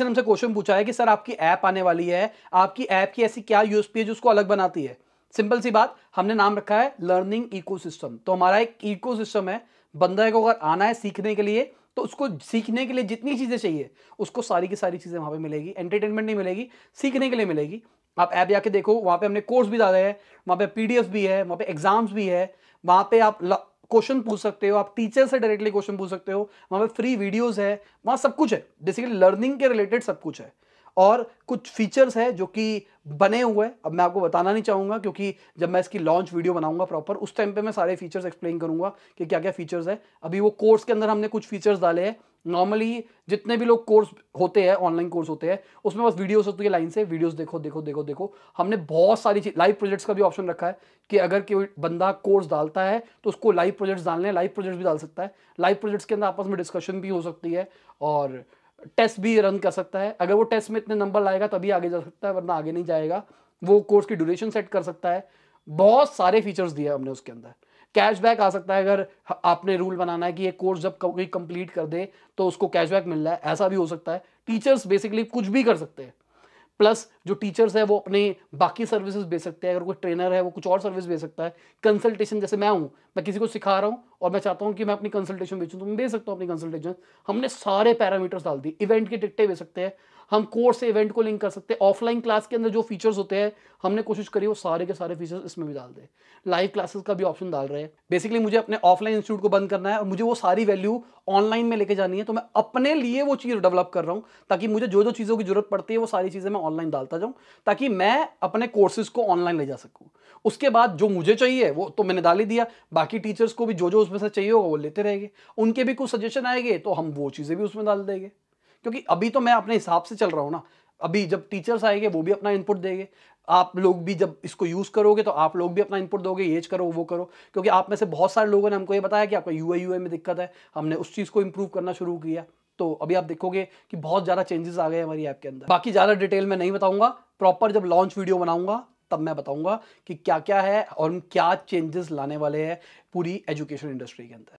किसी ने हमसे क्वेश्चन पूछा है कि सर आपकी ऐप आने वाली है आपकी ऐप की ऐसी क्या यूएसपी है जो उसको अलग बनाती है सिंपल सी बात हमने नाम रखा है लर्निंग इको तो हमारा एक इको है बंदा को अगर आना है सीखने के लिए तो उसको सीखने के लिए जितनी चीज़ें चाहिए उसको सारी की सारी चीज़ें वहाँ पे मिलेगी एंटरटेनमेंट नहीं मिलेगी सीखने के लिए मिलेगी आप ऐप जाके देखो वहाँ पे हमने कोर्स भी डाले हैं वहाँ पे पीडीएफ भी है वहाँ पे एग्जाम्स भी है वहाँ पे आप क्वेश्चन पूछ सकते हो आप टीचर से डायरेक्टली क्वेश्चन पूछ सकते हो वहाँ पे फ्री वीडियोस है वहाँ सब कुछ है बेसिकली लर्निंग के रिलेटेड सब कुछ है और कुछ फीचर्स है जो कि बने हुए हैं अब मैं आपको बताना नहीं चाहूँगा क्योंकि जब मैं इसकी लॉन्च वीडियो बनाऊंगा प्रॉपर उस टाइम पे मैं सारे फीचर्स एक्सप्लेन करूंगा कि क्या क्या फीचर्स है अभी वो कोर्स के अंदर हमने कुछ फीचर्स डाले हैं नॉर्मली जितने भी लोग कोर्स होते हैं ऑनलाइन कोर्स होते हैं उसमें बस वीडियोस होती है लाइन से वीडियोस देखो देखो देखो देखो हमने बहुत सारी चीज लाइव प्रोजेक्ट्स का भी ऑप्शन रखा है कि अगर कोई बंदा कोर्स डालता है तो उसको लाइव प्रोजेक्ट्स डालने हैं लाइव प्रोजेक्ट्स भी डाल सकता है लाइव प्रोजेक्ट्स के अंदर आपस में डिस्कशन भी हो सकती है और टेस्ट भी रन कर सकता है अगर वो टेस्ट में इतने नंबर लाएगा तभी आगे जा सकता है वरना आगे नहीं जाएगा वो कोर्स की ड्यूरेशन सेट कर सकता है बहुत सारे फीचर्स दिए हमने उसके अंदर कैशबैक आ सकता है अगर आपने रूल बनाना है कि ये कोर्स जब कोई कंप्लीट कर दे तो उसको कैशबैक मिल रहा है ऐसा भी हो सकता है टीचर्स बेसिकली कुछ भी कर सकते हैं प्लस जो टीचर्स है वो अपने बाकी सर्विसेज बेच सकते हैं अगर कोई ट्रेनर है वो कुछ और सर्विस बेच सकता है कंसल्टेशन जैसे मैं हूँ मैं किसी को सिखा रहा हूँ और मैं चाहता हूँ कि मैं अपनी कंसल्टेशन बेचूँ तो मैं बेच सकता हूँ अपनी कंसल्टेशन हमने सारे पैरामीटर्स डाल दिए इवेंट के टिकटें बेच सकते हैं हम कोर्स से इवेंट को लिंक कर सकते हैं ऑफलाइन क्लास के अंदर जो फीचर्स होते हैं हमने कोशिश करी वो सारे के सारे फीचर्स इसमें भी डाल दें लाइव क्लासेस का भी ऑप्शन डाल रहे हैं बेसिकली मुझे अपने ऑफलाइन इंस्टीट्यूट को बंद करना है और मुझे वो सारी वैल्यू ऑनलाइन में लेके जानी है तो मैं अपने लिए वो चीज़ डेवलप कर रहा हूँ ताकि मुझे जो जो चीज़ों की जरूरत पड़ती है वो सारी चीज़ें मैं ऑनलाइन डालता जाऊँ ताकि मैं अपने कोर्सेज को ऑनलाइन ले जा सकूँ उसके बाद जो मुझे चाहिए वो तो मैंने डाल ही दिया बाकी टीचर्स को भी जो जो उसमें से चाहिए होगा वो लेते रहेंगे उनके भी कुछ सजेशन आएंगे तो हम वो चीज़ें भी उसमें डाल देंगे क्योंकि अभी तो मैं अपने हिसाब से चल रहा हूँ ना अभी जब टीचर्स आएंगे वो भी अपना इनपुट देंगे आप लोग भी जब इसको यूज़ करोगे तो आप लोग भी अपना इनपुट दोगे येज करो वो करो क्योंकि आप में से बहुत सारे लोगों ने हमको ये बताया कि आपका यू आई में दिक्कत है हमने उस चीज़ को इम्प्रूव करना शुरू किया तो अभी आप देखोगे कि बहुत ज़्यादा चेंजेस आ गए हमारी ऐप के अंदर बाकी ज़्यादा डिटेल में नहीं बताऊंगा प्रॉपर जब लॉन्च वीडियो बनाऊँगा तब मैं बताऊँगा कि क्या क्या है और हम क्या चेंजेस लाने वाले हैं पूरी एजुकेशन इंडस्ट्री के अंदर